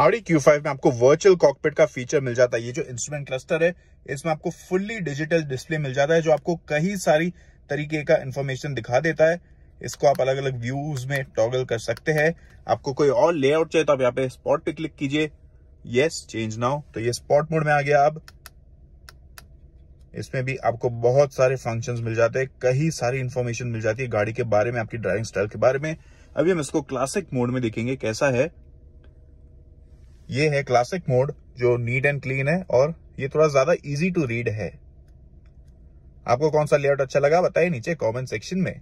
Audi Q5 में आपको virtual cockpit का फीचर मिल जाता है ये जो इंस्ट्रूमेंट क्लस्टर है इसमें आपको फुल्ली डिजिटल डिस्प्ले मिल जाता है जो आपको कई सारी तरीके का इन्फॉर्मेशन दिखा देता है इसको आप अलग अलग व्यूज में टॉगल कर सकते हैं आपको कोई और लेआउट चाहिए तो आप यहाँ पे स्पॉट पे क्लिक कीजिए यस चेंज नाउ तो ये स्पॉट मोड में आ गया अब इसमें भी आपको बहुत सारे फंक्शंस मिल जाते हैं कई सारी इन्फॉर्मेशन मिल जाती है गाड़ी के बारे में आपकी ड्राइविंग स्टाइल के बारे में अभी हम इसको क्लासिक मोड में देखेंगे कैसा है ये है क्लासिक मोड जो नीट एंड क्लीन है और ये थोड़ा ज्यादा इजी टू रीड है आपको कौन सा लेआउट अच्छा लगा बताइए नीचे कमेंट सेक्शन में